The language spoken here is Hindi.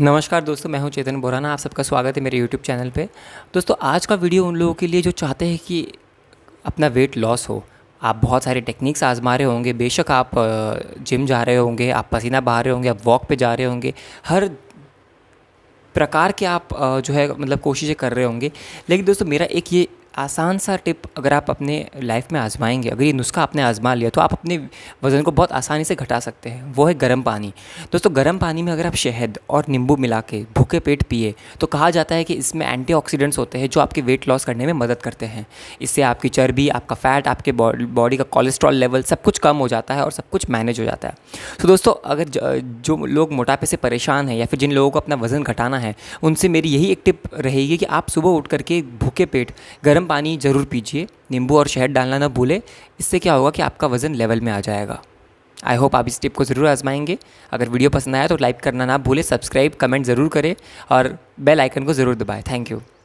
नमस्कार दोस्तों मैं हूं चेतन बोराना आप सबका स्वागत है मेरे YouTube चैनल पे दोस्तों आज का वीडियो उन लोगों के लिए जो चाहते हैं कि अपना वेट लॉस हो आप बहुत सारे टेक्निक्स आजमा रहे होंगे बेशक आप जिम जा रहे होंगे आप पसीना बहा रहे होंगे आप वॉक पे जा रहे होंगे हर प्रकार के आप जो है मतलब कोशिशें कर रहे होंगे लेकिन दोस्तों मेरा एक ये आसान सा टिप अगर आप अपने लाइफ में आजमाएंगे अगर ये नुस्खा आपने आजमा लिया तो आप अपने वज़न को बहुत आसानी से घटा सकते हैं वो है गर्म पानी दोस्तों गर्म पानी में अगर आप शहद और नींबू मिला के भूखे पेट पिए तो कहा जाता है कि इसमें एंटी होते हैं जो आपके वेट लॉस करने में मदद करते हैं इससे आपकी चर्बी आपका फ़ैट आपके बॉडी का कोलेस्ट्रॉल लेवल सब कुछ कम हो जाता है और सब कुछ मैनेज हो जाता है तो दोस्तों अगर जो लोग मोटापे से परेशान हैं या फिर जिन लोगों को अपना वज़न घटाना है उनसे मेरी यही एक टिप रहेगी कि आप सुबह उठ करके भूखे पेट गर्म पानी ज़रूर पीजिए नींबू और शहद डालना ना भूलें इससे क्या होगा कि आपका वज़न लेवल में आ जाएगा आई होप आप इस टिप को ज़रूर आजमाएंगे अगर वीडियो पसंद आया तो लाइक करना ना भूलें सब्सक्राइब कमेंट ज़रूर करें और बेल आइकन को ज़रूर दबाएं थैंक यू